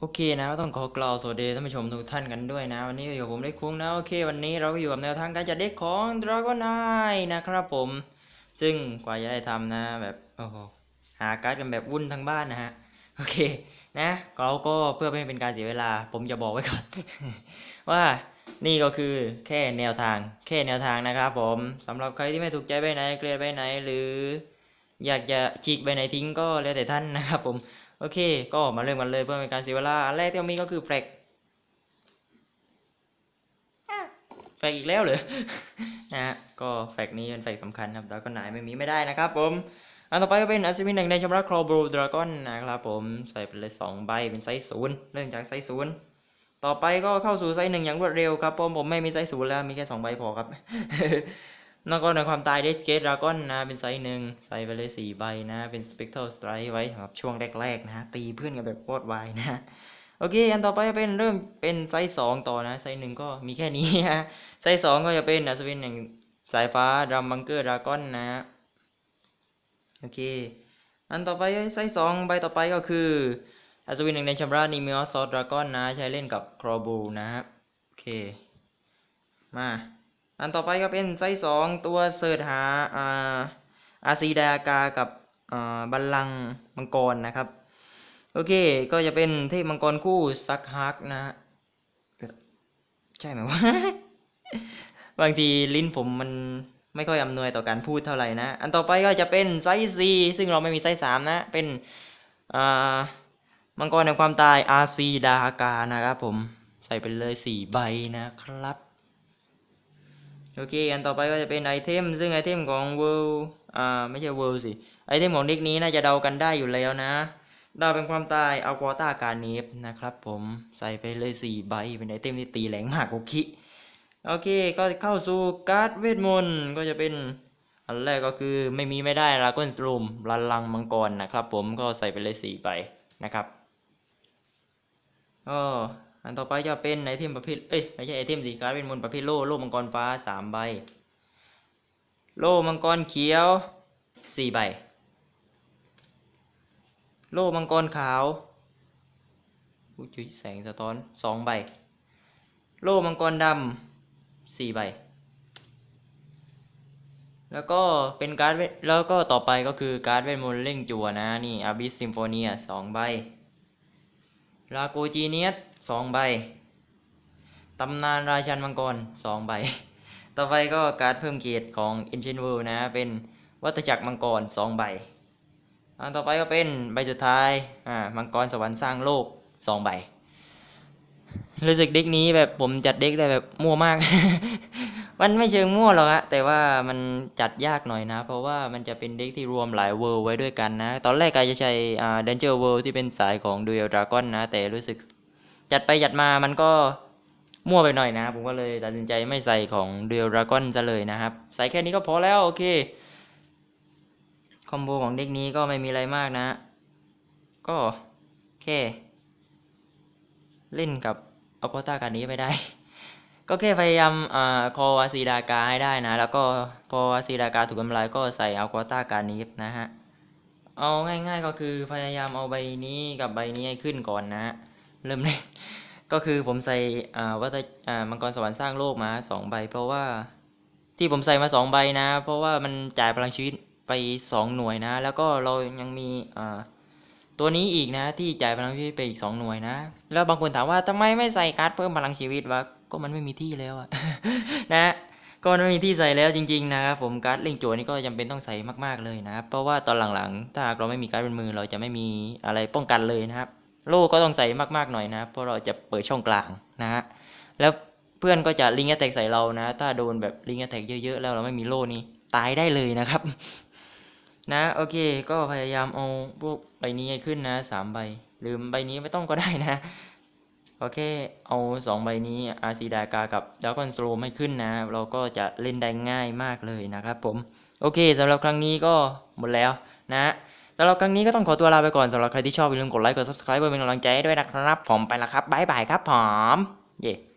โอเคนะก็ต้องขอกล่าวสวัสดีท่านผู้ชมทุกท่านกันด้วยนะ วันนี้อยู่กับผมเล็กคุ้งนะโอเควันนี้เราก็อยู่กับแนวทางการจัดเด็กของ Dragon Eye นะครับผม ซึ่งกว่าจะได้ทำนะ แบบโอ้โหหาการ์ดกันแบบวุ่นทั้งบ้านนะฮะ โอเคนะเราก็เพื่อไม่เป็นการเสียเวลา ผมจะบอกไว้ก่อน ว่านี่ก็คือแค่แนวทางแค่แนวทางนะครับผมสำหรับใครที่ไม่ถูกใจไปไหนเกลียดไปไหนหรืออยากจะฉีกไปไหนทิ้งก็แล้วแต่ท่านนะครับผม โอเค ก็มาเริ่มกันเลยเพื่อเป็นการเสียเวลาอันแรกที่มีก็คือแฟกแฟกอีกแล้วเหรอ นะฮะก็แฟกนี้เป็นแฟกสำคัญครับดราก้อนไหนไม่มีไม่ได้นะครับผมอันต่อไปก็เป็นอัศวินแึ่งในชมระคลอบรูดราก้อนนะครับผมใส่ไปเลย 2 ใบเป็นไซส์ศูนย์เรื่องจากไซส์ศูนย์ต่อไปก็เข้าสู่ไซส์หนึ่งอย่างรวดเร็วครับผมผมไม่มีไซส์ศูนย์แล้วมีแค่ 2 ใบพอครับนอกจากในความตายได้สเกตดราก้อนนะ เป็นไซส์หนึ่งใส่ไปเลยสี่ใบนะเป็นสเปกเร์สไตร์ไว้สำหรับช่วงแรกๆนะ ตีเพื่อนกันแบบโคตรไวนะ โอเค อันต่อไปเป็นเริ่มเป็นไซส์สองต่อนะ ไซส์หนึ่งก็มีแค่นี้ฮะไซส์สองก็จะเป็นอัสวินอย่างสายฟ้าดัมบังเกอร์ดราก้อนนะโอเค อันต่อไปไซส์สองใบต่อไปก็คืออัศวินหนึ่งในชัมรานิมีออสซอสดราก้อนนะใช้เล่นกับครอบูนะโอเคมาอันต่อไปก็เป็นไซส์สองตัวเสิร์ชหาอาอาซีดากากับบัลลังมังกรนะครับโอเคก็จะเป็นเทพมังกรคู่ซักฮักนะฮะใช่ไหมวะบางทีลิ้นผมมันไม่ค่อยอำนวยต่อการพูดเท่าไหร่นะอันต่อไปก็จะเป็นไซส์ซีซึ่งเราไม่มีไซส์สามนะเป็นมังกรแห่งความตายอาซีดากานะครับ ผมใส่ไปเลยสี่ใบนะครับโอเคอันต่อไปก็จะเป็นไอเทม ซึ่งไอเทมของ world อ่าไม่ใช่ world สิ ไอเทมของเด็กนี้น่าจะเดากันได้อยู่แล้วนะ เดาเป็นความตายเอาควอต้าการเนฟนะครับผม ใส่ไปเลย4ใบ เป็นไอเทมที่ตีแรงมากโอเคโอเค ก็เข้าสู่การ์ดเวทมนต์ก็จะเป็นอันแรกก็คือไม่มีไม่ได้ลาก้นสลูมลันลังมังกรนะครับผม ก็ใส่ไปเลย4ใบนะครับอันต่อไปจะเป็นไอเทมประเภทเอ้ยไม่ใช่ไอเทมสีการ์ดเป็นมนประเภทโล่โล่มังกรฟ้าสามใบ โล่มังกรเขียวสี่ใบ โล่มังกรขาวอุ้ยแสงสะท้อนสองใบ โล่มังกรดำสี่ใบ แล้วก็เป็นการ์ดแล้วก็ต่อไปก็คือการ์ดเวทมนต์เล่งจั่วนะนี่อาบิสซิมโฟเนียสองใบราโกจีเนียสสองใบ ตำนานราชันมังกรสองใบ ต่อไปก็การเพิ่มเกียรติของอินเชนเวลนะ เป็นวัตจักรมังกรสองใบอันต่อไปก็เป็นใบสุดท้ายอ่ามังกรสวรรค์สร้างโลกสองใบ รู้สึกเด็กนี้แบบผมจัดเด็กได้แบบ มั่วมากมันไม่เชิงมั่วหรอกฮะแต่ว่ามันจัดยากหน่อยนะ เพราะว่ามันจะเป็นเด็กที่รวมหลายเวิร์ไว้ด้วยกันนะ ตอนแรกกายจะใช้อ่าเดนเจอร์เวิร์ที่เป็นสายของดูเอลดราก้อนนะ แต่รู้สึกจัดไปจัดมามันก็มั่วไปหน่อยนะ ผมก็เลยตัดสินใจไม่ใส่ของดูเอลดราก้อนซะเลยนะครับ ใส่แค่นี้ก็พอแล้ว โอเคคอมโบของเด็กนี้ก็ไม่มีอะไรมากนะ ก็แค่ เล่นกับอัลกอต้าการนี้ไม่ได้ก็แค่พยายามอ่าคอวาซีดากาให้ได้นะ แล้วก็ พอวาซีดากาถูกทำลายก็ใส่เอาควอต้าการนี้นะฮะ เอาง่ายๆก็คือพยายามเอาใบนี้กับใบนี้ให้ขึ้นก่อนนะ เริ่มเลย ก็คือผมใส่ อ่าวัตอ่ามังกรสวรรค์สร้างโลกมาสองใบ เพราะว่าที่ผมใส่มาสองใบนะ เพราะว่ามันจ่ายพลังชีวิตไปสองหน่วยนะ แล้วก็เรายังมีอ่าตัวนี้อีกนะที่จ่ายพลังชีวิตไปอีกสองหน่วยนะแล้วบางคนถามว่าทำไมไม่ใส่การ์ดเพิ่มพลังชีวิตวะก็มันไม่มีที่แล้วอะนะ ก็มันไม่มีที่ใส่แล้วจริงๆ นะครับผมการ์ดเล่งโจนี่ก็จำเป็นต้องใส่มากๆเลยนะครับเพราะว่าตอนหลังๆถ้าหากเราไม่มีการ์ดเป็นมือเราจะไม่มีอะไรป้องกันเลยนะครับ โล่ก็ต้องใส่มากๆหน่อยนะเพราะเราจะเปิดช่องกลางนะฮะแล้วเพื่อนก็จะลิงแอตแทกใส่เรานะถ้าโดนแบบลิงแอตแทกเยอะๆแล้วเราไม่มีโล่นี้ตายได้เลยนะครับ นะโอเคก็พยายามเอาพวกใบนี้ขึ้นนะสามใบลืมใบนี้ไม่ต้องก็ได้นะโอเค เอา 2 ใบนี้อาซีดากากับดาวคอนโซลไม่ขึ้นนะ เราก็จะเล่นได้ง่ายมากเลยนะครับผม โอเคสำหรับครั้งนี้ก็หมดแล้วนะ สำหรับครั้งนี้ก็ต้องขอตัวลาไปก่อนสำหรับใครที่ชอบอย่าลืมกดไลค์กด subscribe เพื่อเป็นกำลังใจด้วยนะครับผม ไปละครับ บ๊ายบายครับผมเย้